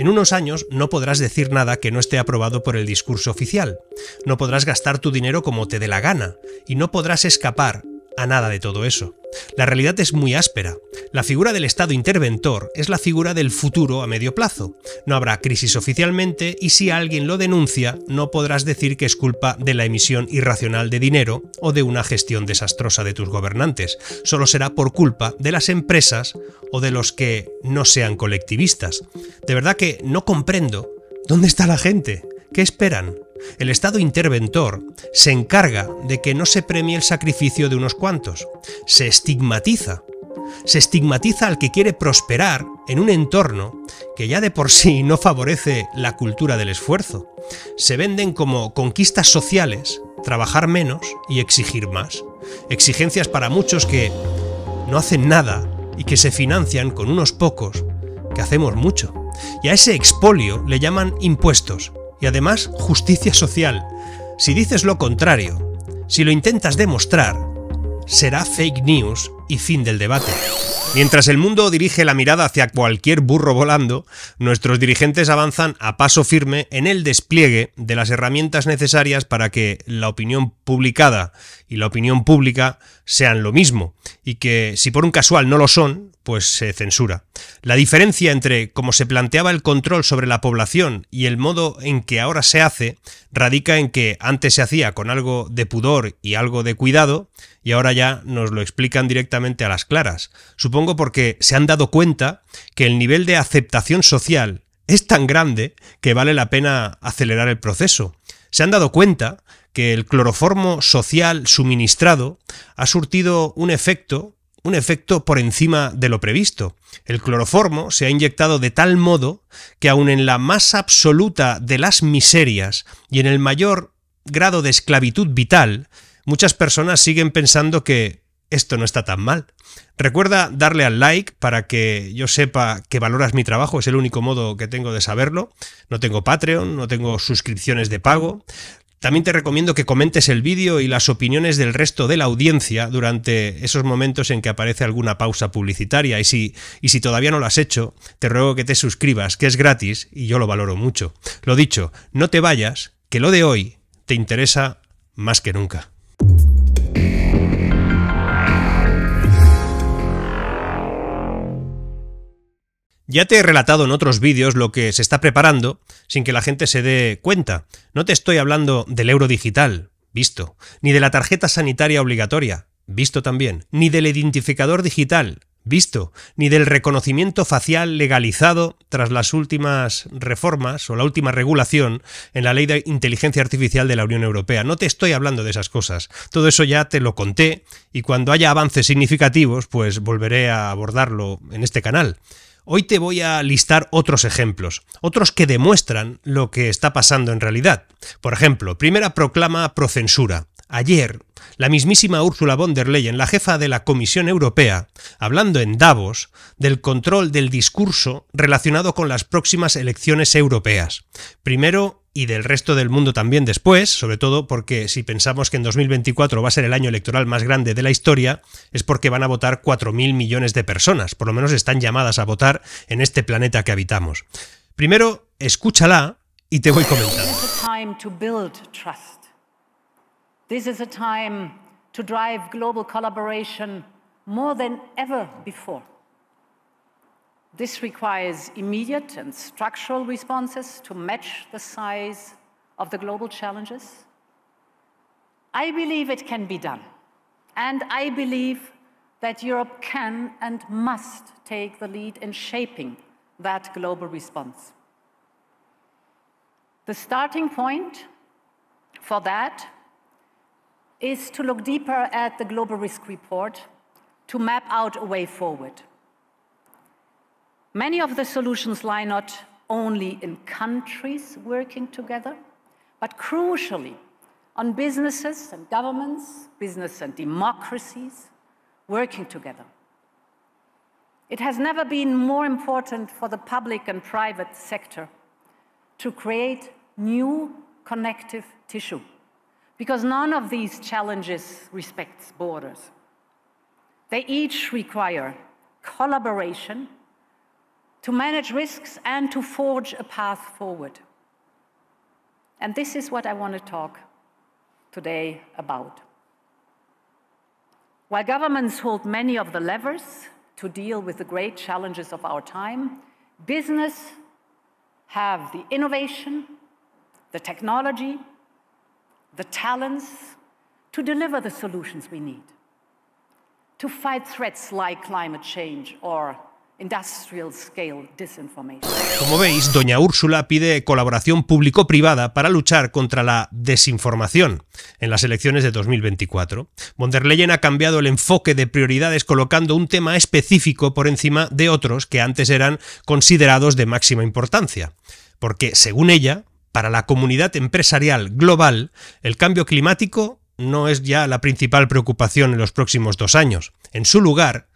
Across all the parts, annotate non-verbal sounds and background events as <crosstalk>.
En unos años no podrás decir nada que no esté aprobado por el discurso oficial, no podrás gastar tu dinero como te dé la gana, y no podrás escapar a nada de todo eso. La realidad es muy áspera. La figura del Estado interventor es la figura del futuro a medio plazo. No habrá crisis oficialmente y si alguien lo denuncia, no podrás decir que es culpa de la emisión irracional de dinero o de una gestión desastrosa de tus gobernantes. Solo será por culpa de las empresas o de los que no sean colectivistas. De verdad que no comprendo dónde está la gente. ¿Qué esperan? El Estado interventor se encarga de que no se premie el sacrificio de unos cuantos, se estigmatiza. Se estigmatiza al que quiere prosperar en un entorno que ya de por sí no favorece la cultura del esfuerzo. Se venden como conquistas sociales trabajar menos y exigir más. Exigencias para muchos que no hacen nada y que se financian con unos pocos que hacemos mucho. Y a ese expolio le llaman impuestos, y además justicia social. Si dices lo contrario, si lo intentas demostrar, será fake news y fin del debate. Mientras el mundo dirige la mirada hacia cualquier burro volando, nuestros dirigentes avanzan a paso firme en el despliegue de las herramientas necesarias para que la opinión publicada y la opinión pública sean lo mismo, y que si por un casual no lo son, pues se censura. La diferencia entre cómo se planteaba el control sobre la población y el modo en que ahora se hace radica en que antes se hacía con algo de pudor y algo de cuidado, y ahora ya nos lo explican directamente a las claras. Supongo porque se han dado cuenta que el nivel de aceptación social es tan grande que vale la pena acelerar el proceso. Se han dado cuenta que el cloroformo social suministrado ha surtido un efecto un efecto por encima de lo previsto. El cloroformo se ha inyectado de tal modo que aun en la más absoluta de las miserias y en el mayor grado de esclavitud vital, muchas personas siguen pensando que esto no está tan mal. Recuerda darle al like para que yo sepa que valoras mi trabajo, es el único modo que tengo de saberlo. No tengo Patreon, no tengo suscripciones de pago. También te recomiendo que comentes el vídeo y las opiniones del resto de la audiencia durante esos momentos en que aparece alguna pausa publicitaria. Y si, y si todavía no lo has hecho, te ruego que te suscribas, que es gratis y yo lo valoro mucho. Lo dicho, no te vayas, que lo de hoy te interesa más que nunca. Ya te he relatado en otros vídeos lo que se está preparando sin que la gente se dé cuenta. No te estoy hablando del euro digital, visto, ni de la tarjeta sanitaria obligatoria, visto también, ni del identificador digital, visto, ni del reconocimiento facial legalizado tras las últimas reformas o la última regulación en la ley de inteligencia artificial de la Unión Europea. No te estoy hablando de esas cosas. Todo eso ya te lo conté y cuando haya avances significativos pues volveré a abordarlo en este canal. Hoy te voy a listar otros ejemplos, otros que demuestran lo que está pasando en realidad. Por ejemplo, primera proclama procensura. Ayer, la mismísima Ursula von der Leyen, la jefa de la Comisión Europea, hablando en Davos del control del discurso relacionado con las próximas elecciones europeas. Primero, y del resto del mundo también después, sobre todo porque si pensamos que en 2024 va a ser el año electoral más grande de la historia, es porque van a votar 4.000 millones de personas, por lo menos están llamadas a votar en este planeta que habitamos. Primero, escúchala y te voy comentando. This is a time to drive global collaboration more than ever before. This requires immediate and structural responses to match the size of the global challenges. I believe it can be done. And I believe that Europe can and must take the lead in shaping that global response. The starting point for that is to look deeper at the global risk report to map out a way forward. Many of the solutions lie not only in countries working together, but crucially on businesses and governments, business and democracies working together. It has never been more important for the public and private sector to create new connective tissue because none of these challenges respects borders. They each require collaboration to manage risks and to forge a path forward. And this is what I want to talk today about. While governments hold many of the levers to deal with the great challenges of our time, business have the innovation, the technology, the talents to deliver the solutions we need, to fight threats like climate change or industrial scale Como veis, doña Úrsula pide colaboración público-privada para luchar contra la desinformación en las elecciones de 2024. Von der Leyen ha cambiado el enfoque de prioridades colocando un tema específico por encima de otros que antes eran considerados de máxima importancia porque, según ella, para la comunidad empresarial global, el cambio climático no es ya la principal preocupación en los próximos dos años. En su lugar,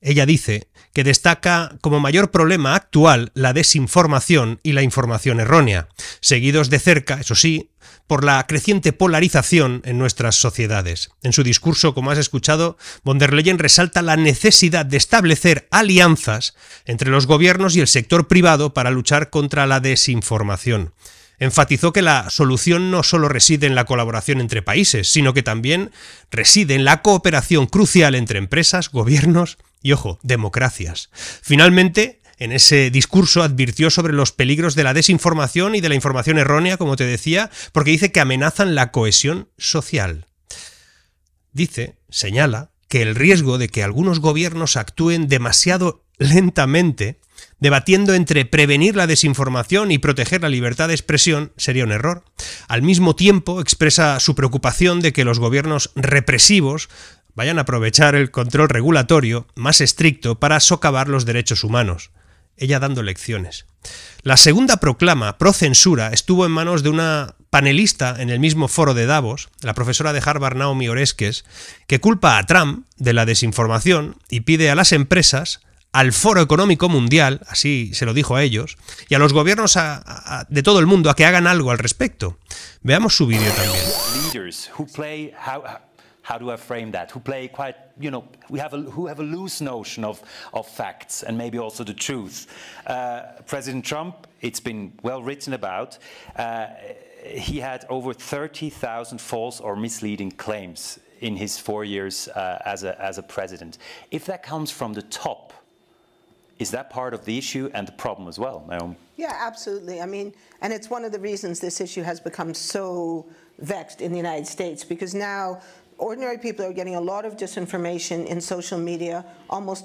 ella dice que destaca como mayor problema actual la desinformación y la información errónea, seguidos de cerca, eso sí, por la creciente polarización en nuestras sociedades. En su discurso, como has escuchado, von der Leyen resalta la necesidad de establecer alianzas entre los gobiernos y el sector privado para luchar contra la desinformación enfatizó que la solución no solo reside en la colaboración entre países, sino que también reside en la cooperación crucial entre empresas, gobiernos y, ojo, democracias. Finalmente, en ese discurso advirtió sobre los peligros de la desinformación y de la información errónea, como te decía, porque dice que amenazan la cohesión social. Dice, señala, que el riesgo de que algunos gobiernos actúen demasiado lentamente debatiendo entre prevenir la desinformación y proteger la libertad de expresión sería un error. Al mismo tiempo, expresa su preocupación de que los gobiernos represivos vayan a aprovechar el control regulatorio más estricto para socavar los derechos humanos ella dando lecciones. La segunda proclama pro censura estuvo en manos de una panelista en el mismo foro de Davos, la profesora de Harvard Naomi Oreskes, que culpa a Trump de la desinformación y pide a las empresas al Foro Económico Mundial, así se lo dijo a ellos, y a los gobiernos a, a, de todo el mundo a que hagan algo al respecto. Veamos su vídeo también. Leaders who play, how, how do I frame that? Who play quite, you know, we have a, who have a loose notion of, of facts and maybe also the truth. Uh, President Trump, it's been well written about. Uh, he had over 30,000 false or misleading claims in his four years uh, as, a, as a president. If that comes from the top, is that part of the issue and the problem as well, Naomi? Yeah, absolutely. I mean, and it's one of the reasons this issue has become so vexed in the United States because now ordinary people are getting a lot of disinformation in social media, almost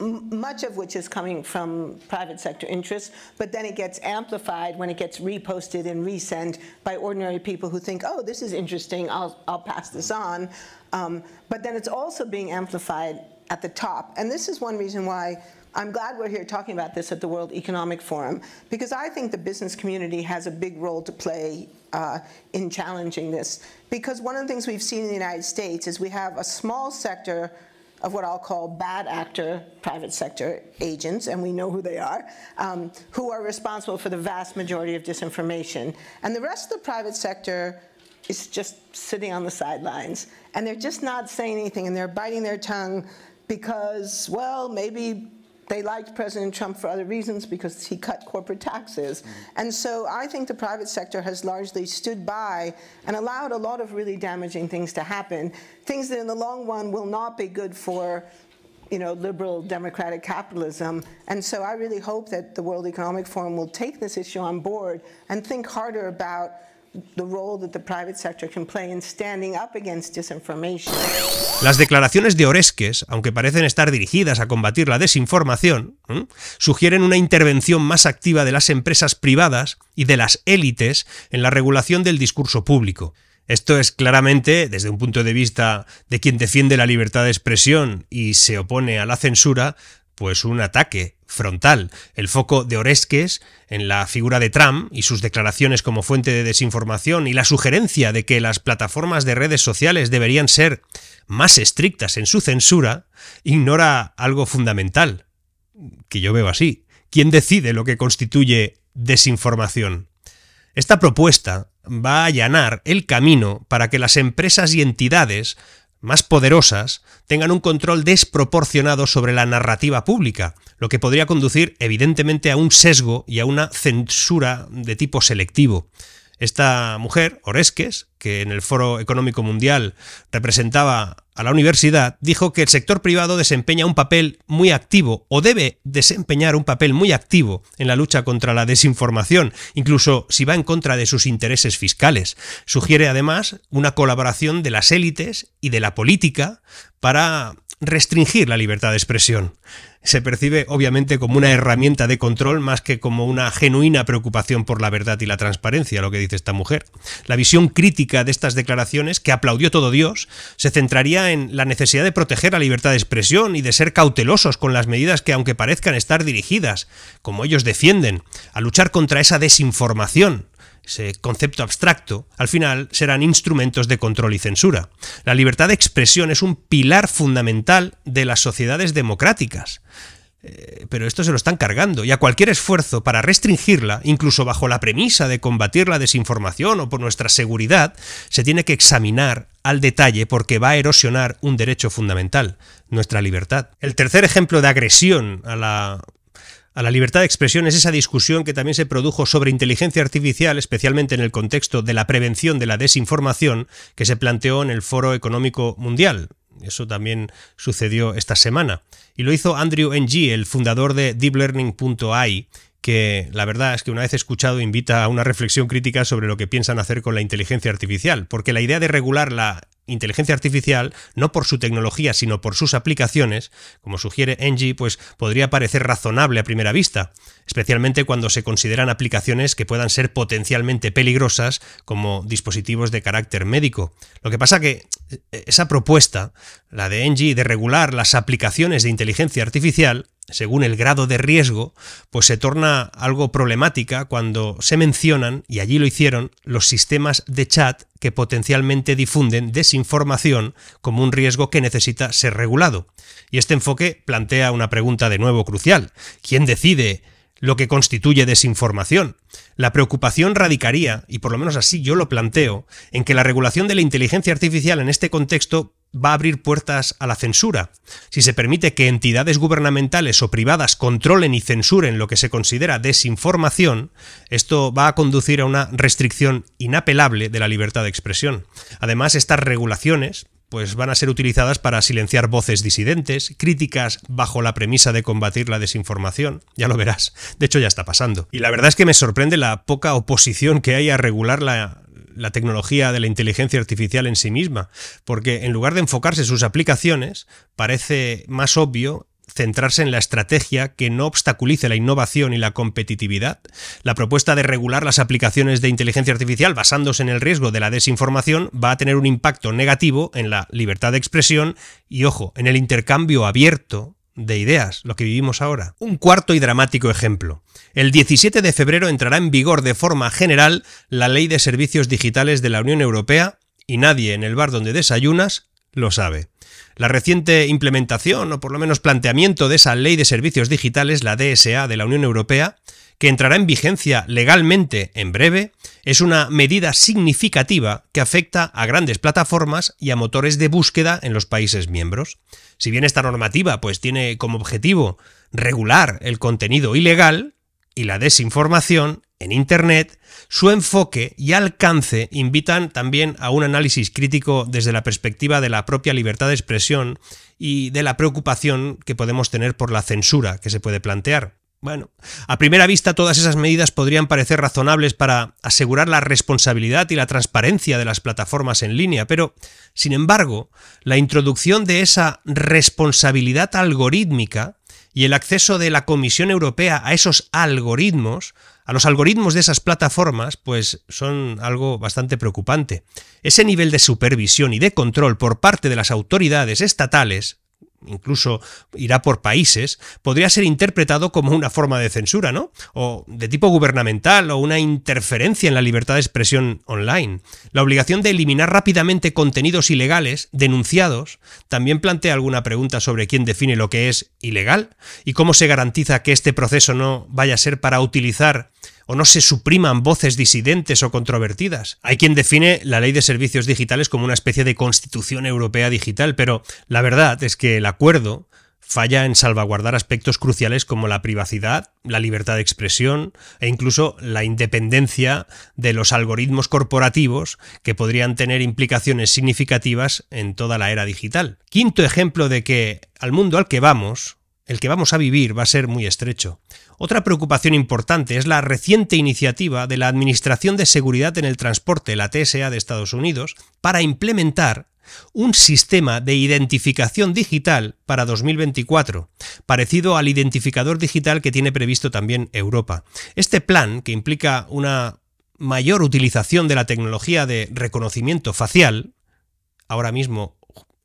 much of which is coming from private sector interests, but then it gets amplified when it gets reposted and resent by ordinary people who think, oh, this is interesting, I'll, I'll pass this on. Um, but then it's also being amplified at the top. And this is one reason why I'm glad we're here talking about this at the World Economic Forum, because I think the business community has a big role to play uh, in challenging this. Because one of the things we've seen in the United States is we have a small sector of what I'll call bad actor private sector agents, and we know who they are, um, who are responsible for the vast majority of disinformation. And the rest of the private sector is just sitting on the sidelines. And they're just not saying anything, and they're biting their tongue because, well, maybe they liked President Trump for other reasons because he cut corporate taxes. Mm -hmm. And so I think the private sector has largely stood by and allowed a lot of really damaging things to happen, things that in the long run will not be good for you know, liberal democratic capitalism. And so I really hope that the World Economic Forum will take this issue on board and think harder about Las declaraciones de Oreskes, aunque parecen estar dirigidas a combatir la desinformación, sugieren una intervención más activa de las empresas privadas y de las élites en la regulación del discurso público. Esto es claramente, desde un punto de vista de quien defiende la libertad de expresión y se opone a la censura, pues un ataque frontal. El foco de Oresques en la figura de Trump y sus declaraciones como fuente de desinformación y la sugerencia de que las plataformas de redes sociales deberían ser más estrictas en su censura, ignora algo fundamental, que yo veo así. ¿Quién decide lo que constituye desinformación? Esta propuesta va a allanar el camino para que las empresas y entidades más poderosas tengan un control desproporcionado sobre la narrativa pública, lo que podría conducir evidentemente a un sesgo y a una censura de tipo selectivo. Esta mujer, Oresques, que en el Foro Económico Mundial representaba a la universidad, dijo que el sector privado desempeña un papel muy activo o debe desempeñar un papel muy activo en la lucha contra la desinformación, incluso si va en contra de sus intereses fiscales. Sugiere además una colaboración de las élites y de la política para restringir la libertad de expresión. Se percibe obviamente como una herramienta de control más que como una genuina preocupación por la verdad y la transparencia, lo que dice esta mujer. La visión crítica de estas declaraciones, que aplaudió todo Dios, se centraría en la necesidad de proteger la libertad de expresión y de ser cautelosos con las medidas que, aunque parezcan estar dirigidas, como ellos defienden, a luchar contra esa desinformación ese concepto abstracto, al final serán instrumentos de control y censura. La libertad de expresión es un pilar fundamental de las sociedades democráticas. Eh, pero esto se lo están cargando y a cualquier esfuerzo para restringirla, incluso bajo la premisa de combatir la desinformación o por nuestra seguridad, se tiene que examinar al detalle porque va a erosionar un derecho fundamental, nuestra libertad. El tercer ejemplo de agresión a la a la libertad de expresión es esa discusión que también se produjo sobre inteligencia artificial, especialmente en el contexto de la prevención de la desinformación que se planteó en el Foro Económico Mundial. Eso también sucedió esta semana. Y lo hizo Andrew Ng, el fundador de deeplearning.ai, que la verdad es que una vez escuchado invita a una reflexión crítica sobre lo que piensan hacer con la inteligencia artificial, porque la idea de regular la inteligencia artificial, no por su tecnología, sino por sus aplicaciones, como sugiere Engie, pues podría parecer razonable a primera vista, especialmente cuando se consideran aplicaciones que puedan ser potencialmente peligrosas como dispositivos de carácter médico. Lo que pasa que eh, esa propuesta, la de Engie de regular las aplicaciones de inteligencia artificial, según el grado de riesgo, pues se torna algo problemática cuando se mencionan, y allí lo hicieron, los sistemas de chat que potencialmente difunden desinformación como un riesgo que necesita ser regulado. Y este enfoque plantea una pregunta de nuevo crucial. ¿Quién decide lo que constituye desinformación. La preocupación radicaría, y por lo menos así yo lo planteo, en que la regulación de la inteligencia artificial en este contexto va a abrir puertas a la censura. Si se permite que entidades gubernamentales o privadas controlen y censuren lo que se considera desinformación, esto va a conducir a una restricción inapelable de la libertad de expresión. Además, estas regulaciones pues van a ser utilizadas para silenciar voces disidentes, críticas bajo la premisa de combatir la desinformación. Ya lo verás. De hecho, ya está pasando. Y la verdad es que me sorprende la poca oposición que hay a regular la la tecnología de la inteligencia artificial en sí misma, porque en lugar de enfocarse en sus aplicaciones, parece más obvio centrarse en la estrategia que no obstaculice la innovación y la competitividad. La propuesta de regular las aplicaciones de inteligencia artificial basándose en el riesgo de la desinformación va a tener un impacto negativo en la libertad de expresión y, ojo, en el intercambio abierto de ideas, lo que vivimos ahora. Un cuarto y dramático ejemplo. El 17 de febrero entrará en vigor de forma general la Ley de Servicios Digitales de la Unión Europea y nadie en el bar donde desayunas lo sabe. La reciente implementación, o por lo menos planteamiento de esa Ley de Servicios Digitales, la DSA de la Unión Europea, que entrará en vigencia legalmente en breve, es una medida significativa que afecta a grandes plataformas y a motores de búsqueda en los países miembros. Si bien esta normativa pues tiene como objetivo regular el contenido ilegal y la desinformación en internet, su enfoque y alcance invitan también a un análisis crítico desde la perspectiva de la propia libertad de expresión y de la preocupación que podemos tener por la censura que se puede plantear. Bueno, a primera vista todas esas medidas podrían parecer razonables para asegurar la responsabilidad y la transparencia de las plataformas en línea, pero, sin embargo, la introducción de esa responsabilidad algorítmica y el acceso de la Comisión Europea a esos algoritmos, a los algoritmos de esas plataformas, pues son algo bastante preocupante. Ese nivel de supervisión y de control por parte de las autoridades estatales incluso irá por países, podría ser interpretado como una forma de censura, ¿no? O de tipo gubernamental o una interferencia en la libertad de expresión online. La obligación de eliminar rápidamente contenidos ilegales denunciados también plantea alguna pregunta sobre quién define lo que es ilegal y cómo se garantiza que este proceso no vaya a ser para utilizar o no se supriman voces disidentes o controvertidas. Hay quien define la ley de servicios digitales como una especie de constitución europea digital, pero la verdad es que el acuerdo falla en salvaguardar aspectos cruciales como la privacidad, la libertad de expresión e incluso la independencia de los algoritmos corporativos que podrían tener implicaciones significativas en toda la era digital. Quinto ejemplo de que al mundo al que vamos, el que vamos a vivir va a ser muy estrecho. Otra preocupación importante es la reciente iniciativa de la Administración de Seguridad en el Transporte, la TSA de Estados Unidos, para implementar un sistema de identificación digital para 2024, parecido al identificador digital que tiene previsto también Europa. Este plan, que implica una mayor utilización de la tecnología de reconocimiento facial, ahora mismo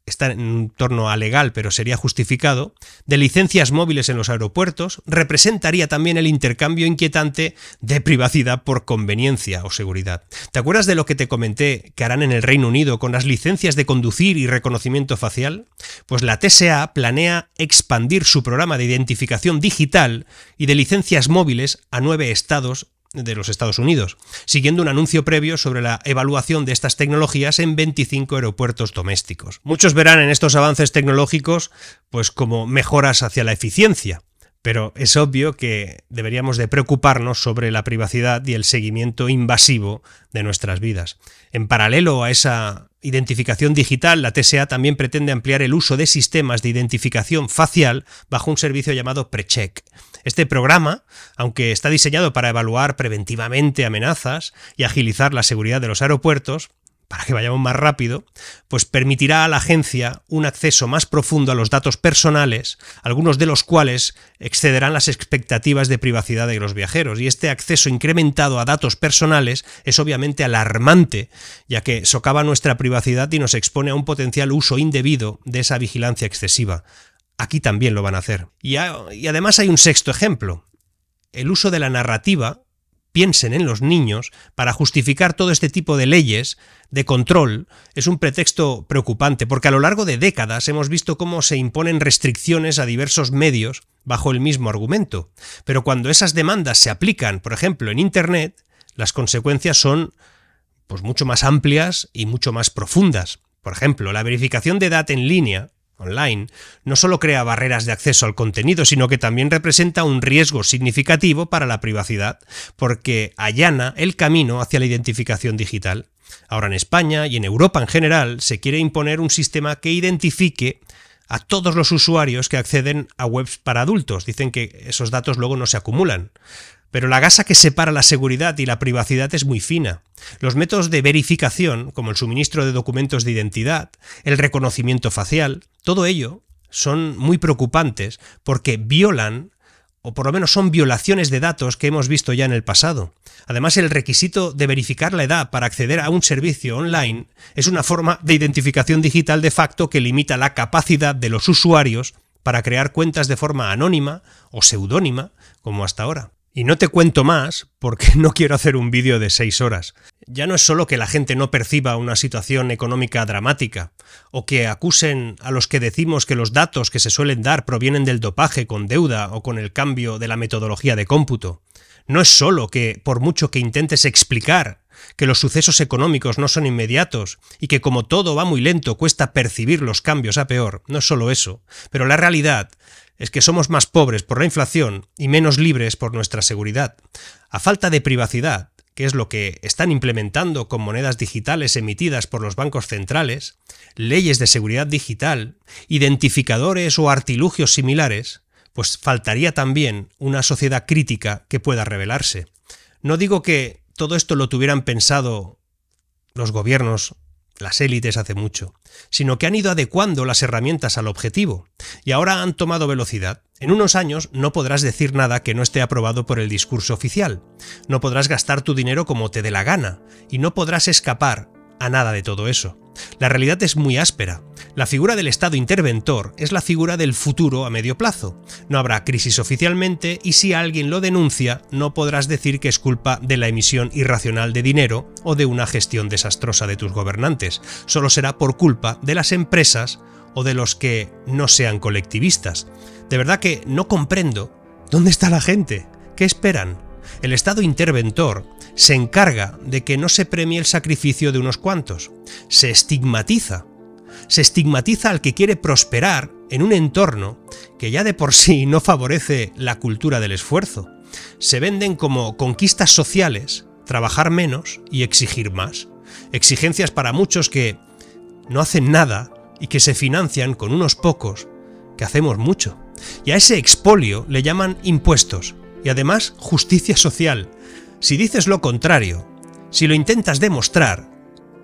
está en torno a legal, pero sería justificado, de licencias móviles en los aeropuertos, representaría también el intercambio inquietante de privacidad por conveniencia o seguridad. ¿Te acuerdas de lo que te comenté que harán en el Reino Unido con las licencias de conducir y reconocimiento facial? Pues la TSA planea expandir su programa de identificación digital y de licencias móviles a nueve estados de los Estados Unidos, siguiendo un anuncio previo sobre la evaluación de estas tecnologías en 25 aeropuertos domésticos. Muchos verán en estos avances tecnológicos pues como mejoras hacia la eficiencia, pero es obvio que deberíamos de preocuparnos sobre la privacidad y el seguimiento invasivo de nuestras vidas. En paralelo a esa identificación digital, la TSA también pretende ampliar el uso de sistemas de identificación facial bajo un servicio llamado PreCheck. Este programa, aunque está diseñado para evaluar preventivamente amenazas y agilizar la seguridad de los aeropuertos, para que vayamos más rápido, pues permitirá a la agencia un acceso más profundo a los datos personales, algunos de los cuales excederán las expectativas de privacidad de los viajeros. Y este acceso incrementado a datos personales es obviamente alarmante, ya que socava nuestra privacidad y nos expone a un potencial uso indebido de esa vigilancia excesiva. Aquí también lo van a hacer. Y, además hay un sexto ejemplo. El uso de la narrativa piensen en los niños para justificar todo este tipo de leyes de control es un pretexto preocupante, porque a lo largo de décadas hemos visto cómo se imponen restricciones a diversos medios bajo el mismo argumento. Pero cuando esas demandas se aplican, por ejemplo, en Internet, las consecuencias son pues mucho más amplias y mucho más profundas. Por ejemplo, la verificación de edad en línea online no solo crea barreras de acceso al contenido, sino que también representa un riesgo significativo para la privacidad, porque allana el camino hacia la identificación digital. Ahora en España y en Europa en general se quiere imponer un sistema que identifique a todos los usuarios que acceden a webs para adultos. Dicen que esos datos luego no se acumulan. Pero la gasa que separa la seguridad y la privacidad es muy fina. Los métodos de verificación, como el suministro de documentos de identidad, el reconocimiento facial, todo ello son muy preocupantes porque violan o por lo menos son violaciones de datos que hemos visto ya en el pasado. Además, el requisito de verificar la edad para acceder a un servicio online es una forma de identificación digital de facto que limita la capacidad de los usuarios para crear cuentas de forma anónima o seudónima, como hasta ahora. Y no te cuento más porque <laughs> no quiero hacer un vídeo de seis horas. Ya no es solo que la gente no perciba una situación económica dramática, o que acusen a los que decimos que los datos que se suelen dar provienen del dopaje con deuda o con el cambio de la metodología de cómputo. No es solo que, por mucho que intentes explicar que los sucesos económicos no son inmediatos y que como todo va muy lento cuesta percibir los cambios a peor, no es solo eso, pero la realidad es que somos más pobres por la inflación y menos libres por nuestra seguridad. A falta de privacidad, que es lo que están implementando con monedas digitales emitidas por los bancos centrales, leyes de seguridad digital, identificadores o artilugios similares, pues faltaría también una sociedad crítica que pueda revelarse. No digo que todo esto lo tuvieran pensado los gobiernos las élites hace mucho, sino que han ido adecuando las herramientas al objetivo, y ahora han tomado velocidad. En unos años no podrás decir nada que no esté aprobado por el discurso oficial, no podrás gastar tu dinero como te dé la gana, y no podrás escapar a nada de todo eso. La realidad es muy áspera. La figura del Estado interventor es la figura del futuro a medio plazo. No habrá crisis oficialmente y si alguien lo denuncia, no podrás decir que es culpa de la emisión irracional de dinero o de una gestión desastrosa de tus gobernantes. Solo será por culpa de las empresas o de los que no sean colectivistas. De verdad que no comprendo dónde está la gente. ¿Qué esperan? el Estado interventor se encarga de que no se premie el sacrificio de unos cuantos, se estigmatiza. Se estigmatiza al que quiere prosperar en un entorno que ya de por sí no favorece la cultura del esfuerzo. Se venden como conquistas sociales trabajar menos y exigir más. Exigencias para muchos que no hacen nada y que se financian con unos pocos que hacemos mucho. Y a ese expolio le llaman impuestos, y además justicia social. Si dices lo contrario, si lo intentas demostrar,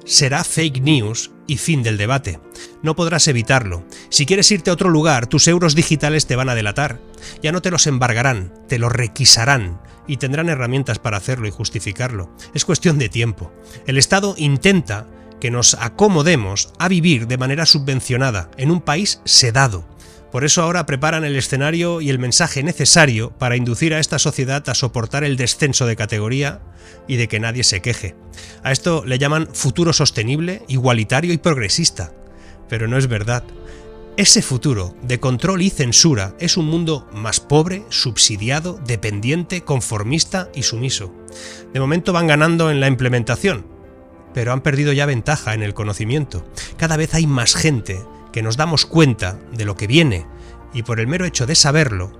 será fake news y fin del debate. No podrás evitarlo. Si quieres irte a otro lugar, tus euros digitales te van a delatar. Ya no te los embargarán, te los requisarán y tendrán herramientas para hacerlo y justificarlo. Es cuestión de tiempo. El Estado intenta que nos acomodemos a vivir de manera subvencionada en un país sedado por eso ahora preparan el escenario y el mensaje necesario para inducir a esta sociedad a soportar el descenso de categoría y de que nadie se queje. A esto le llaman futuro sostenible, igualitario y progresista. Pero no es verdad. Ese futuro de control y censura es un mundo más pobre, subsidiado, dependiente, conformista y sumiso. De momento van ganando en la implementación, pero han perdido ya ventaja en el conocimiento. Cada vez hay más gente que nos damos cuenta de lo que viene y por el mero hecho de saberlo,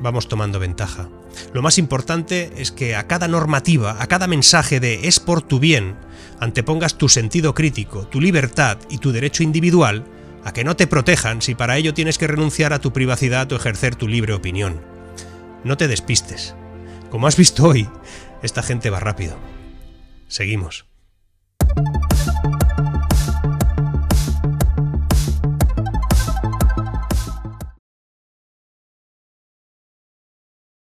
vamos tomando ventaja. Lo más importante es que a cada normativa, a cada mensaje de es por tu bien, antepongas tu sentido crítico, tu libertad y tu derecho individual a que no te protejan si para ello tienes que renunciar a tu privacidad o ejercer tu libre opinión. No te despistes. Como has visto hoy, esta gente va rápido. Seguimos.